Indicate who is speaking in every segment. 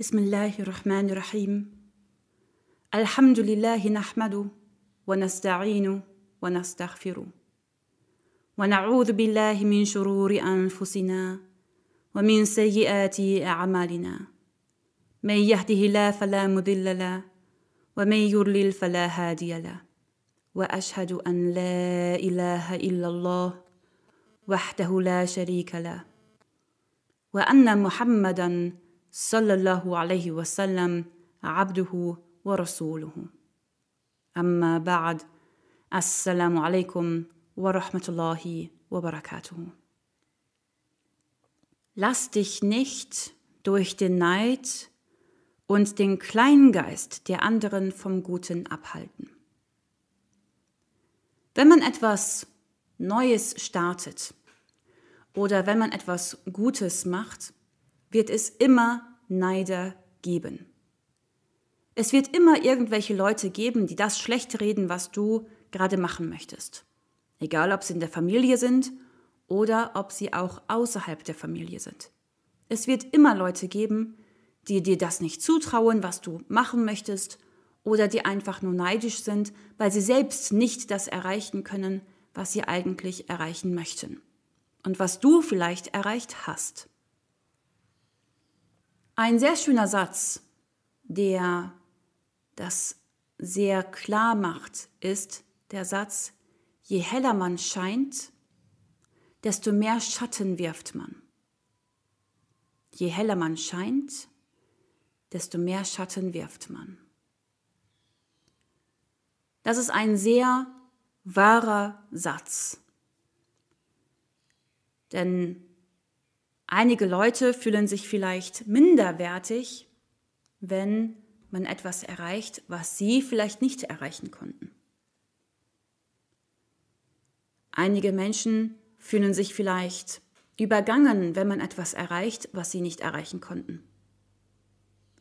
Speaker 1: بسم الله الرحمن الرحيم الحمد لله نحمد ونستعين ونستغفر ونعوذ بالله من شرور انفسنا ومن سيئات اعمالنا من يهده الله فلا مضل له ومن يضلل فلا هادي له واشهد ان لا اله الا الله وحده لا شريك له وان محمدا sallallahu alayhi wa sallam, abduhu wa rasuluhu. Amma ba'd, assalamu alaikum wa rahmatullahi wa barakatuhu. Lass dich nicht durch den Neid und den Kleingeist der anderen vom Guten abhalten. Wenn man etwas Neues startet oder wenn man etwas Gutes macht, wird es immer Neider geben. Es wird immer irgendwelche Leute geben, die das schlecht reden, was du gerade machen möchtest. Egal, ob sie in der Familie sind oder ob sie auch außerhalb der Familie sind. Es wird immer Leute geben, die dir das nicht zutrauen, was du machen möchtest, oder die einfach nur neidisch sind, weil sie selbst nicht das erreichen können, was sie eigentlich erreichen möchten. Und was du vielleicht erreicht hast. Ein sehr schöner Satz, der das sehr klar macht, ist der Satz, je heller man scheint, desto mehr Schatten wirft man. Je heller man scheint, desto mehr Schatten wirft man. Das ist ein sehr wahrer Satz. Denn Einige Leute fühlen sich vielleicht minderwertig, wenn man etwas erreicht, was sie vielleicht nicht erreichen konnten. Einige Menschen fühlen sich vielleicht übergangen, wenn man etwas erreicht, was sie nicht erreichen konnten.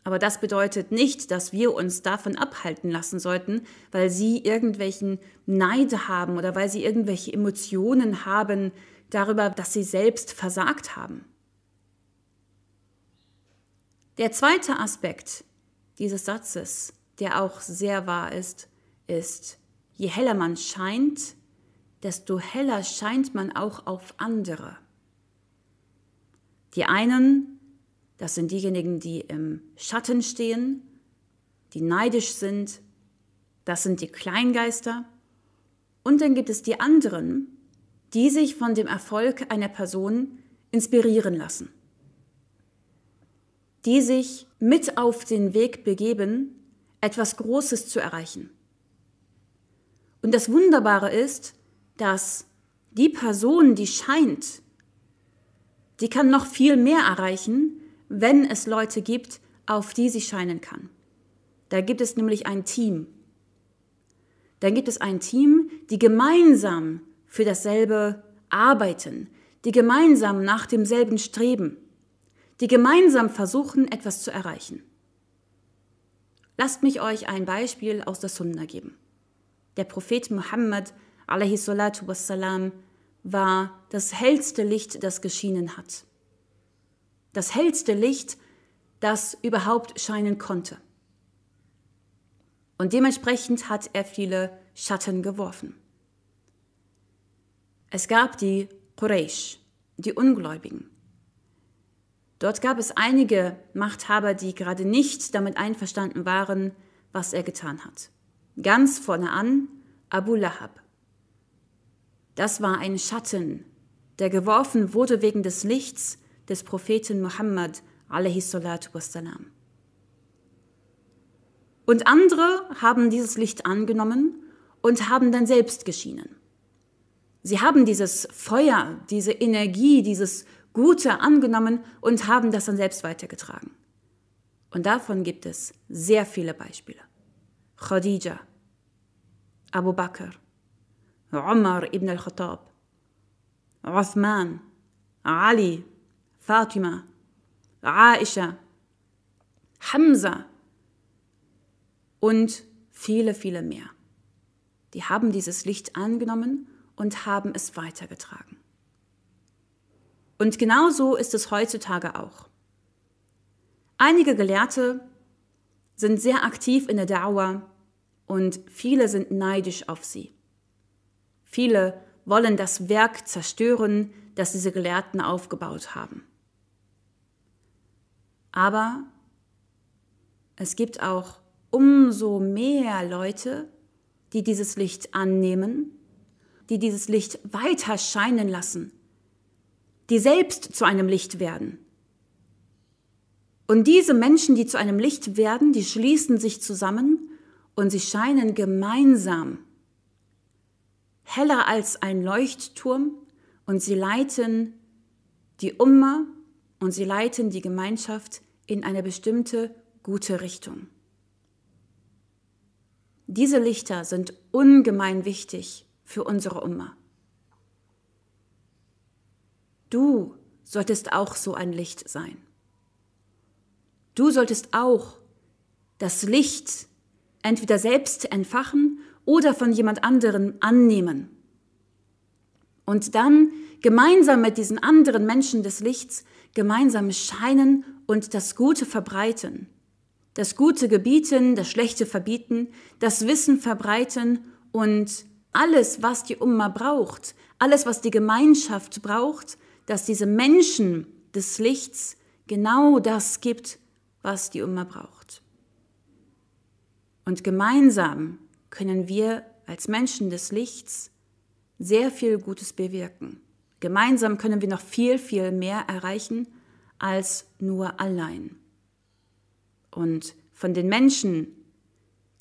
Speaker 1: Aber das bedeutet nicht, dass wir uns davon abhalten lassen sollten, weil sie irgendwelchen Neid haben oder weil sie irgendwelche Emotionen haben darüber, dass sie selbst versagt haben. Der zweite Aspekt dieses Satzes, der auch sehr wahr ist, ist, je heller man scheint, desto heller scheint man auch auf andere. Die einen, das sind diejenigen, die im Schatten stehen, die neidisch sind, das sind die Kleingeister. Und dann gibt es die anderen, die sich von dem Erfolg einer Person inspirieren lassen die sich mit auf den Weg begeben, etwas Großes zu erreichen. Und das Wunderbare ist, dass die Person, die scheint, die kann noch viel mehr erreichen, wenn es Leute gibt, auf die sie scheinen kann. Da gibt es nämlich ein Team. Dann gibt es ein Team, die gemeinsam für dasselbe arbeiten, die gemeinsam nach demselben streben die gemeinsam versuchen, etwas zu erreichen. Lasst mich euch ein Beispiel aus der Sunna geben. Der Prophet Muhammad wassalam, war das hellste Licht, das geschienen hat. Das hellste Licht, das überhaupt scheinen konnte. Und dementsprechend hat er viele Schatten geworfen. Es gab die Quraysh, die Ungläubigen, Dort gab es einige Machthaber, die gerade nicht damit einverstanden waren, was er getan hat. Ganz vorne an Abu Lahab. Das war ein Schatten, der geworfen wurde wegen des Lichts des Propheten Muhammad wassalam. Und andere haben dieses Licht angenommen und haben dann selbst geschienen. Sie haben dieses Feuer, diese Energie, dieses gute angenommen und haben das dann selbst weitergetragen. Und davon gibt es sehr viele Beispiele. Khadija, Abu Bakr, Umar ibn al-Khattab, Uthman, Ali, Fatima, Aisha, Hamza und viele, viele mehr. Die haben dieses Licht angenommen und haben es weitergetragen. Und genau so ist es heutzutage auch. Einige Gelehrte sind sehr aktiv in der Dauer und viele sind neidisch auf sie. Viele wollen das Werk zerstören, das diese Gelehrten aufgebaut haben. Aber es gibt auch umso mehr Leute, die dieses Licht annehmen, die dieses Licht weiter scheinen lassen, die selbst zu einem Licht werden. Und diese Menschen, die zu einem Licht werden, die schließen sich zusammen und sie scheinen gemeinsam heller als ein Leuchtturm und sie leiten die Umma und sie leiten die Gemeinschaft in eine bestimmte gute Richtung. Diese Lichter sind ungemein wichtig für unsere Umma. Du solltest auch so ein Licht sein. Du solltest auch das Licht entweder selbst entfachen oder von jemand anderem annehmen. Und dann gemeinsam mit diesen anderen Menschen des Lichts gemeinsam scheinen und das Gute verbreiten. Das Gute gebieten, das Schlechte verbieten, das Wissen verbreiten und alles, was die Umma braucht, alles, was die Gemeinschaft braucht, dass diese Menschen des Lichts genau das gibt, was die Umma braucht. Und gemeinsam können wir als Menschen des Lichts sehr viel Gutes bewirken. Gemeinsam können wir noch viel, viel mehr erreichen als nur allein. Und von den Menschen,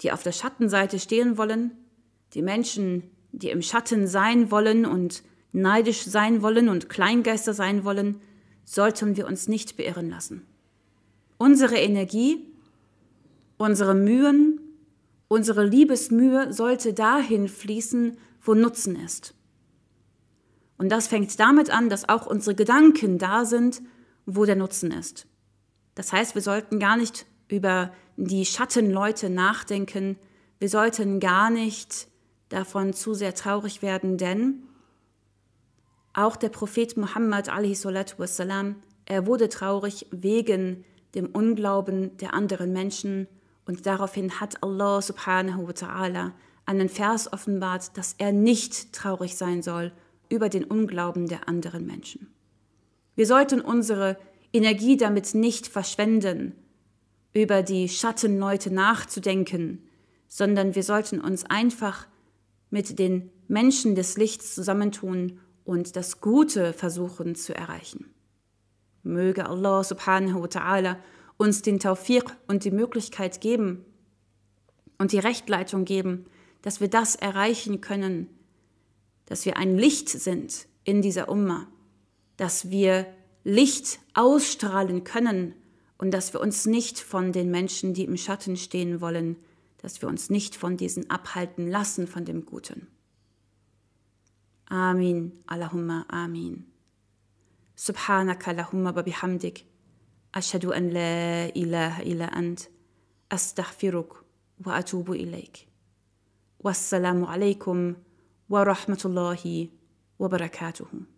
Speaker 1: die auf der Schattenseite stehen wollen, die Menschen, die im Schatten sein wollen und neidisch sein wollen und Kleingeister sein wollen, sollten wir uns nicht beirren lassen. Unsere Energie, unsere Mühen, unsere Liebesmühe sollte dahin fließen, wo Nutzen ist. Und das fängt damit an, dass auch unsere Gedanken da sind, wo der Nutzen ist. Das heißt, wir sollten gar nicht über die Schattenleute nachdenken, wir sollten gar nicht davon zu sehr traurig werden, denn auch der Prophet Muhammad wassalam, er wurde traurig wegen dem Unglauben der anderen Menschen und daraufhin hat Allah subhanahu wa ta'ala einen Vers offenbart, dass er nicht traurig sein soll über den Unglauben der anderen Menschen. Wir sollten unsere Energie damit nicht verschwenden, über die Schattenleute nachzudenken, sondern wir sollten uns einfach mit den Menschen des Lichts zusammentun und das Gute versuchen zu erreichen. Möge Allah subhanahu wa ta'ala uns den Taufiq und die Möglichkeit geben und die Rechtleitung geben, dass wir das erreichen können, dass wir ein Licht sind in dieser Umma, dass wir Licht ausstrahlen können und dass wir uns nicht von den Menschen, die im Schatten stehen wollen, dass wir uns nicht von diesen abhalten lassen von dem Guten. آمين اللهم آمين سبحانك اللهم وبحمدك أشهد أن لا إله إلا أنت أستغفرك وأتوب إليك والسلام عليكم ورحمة الله وبركاته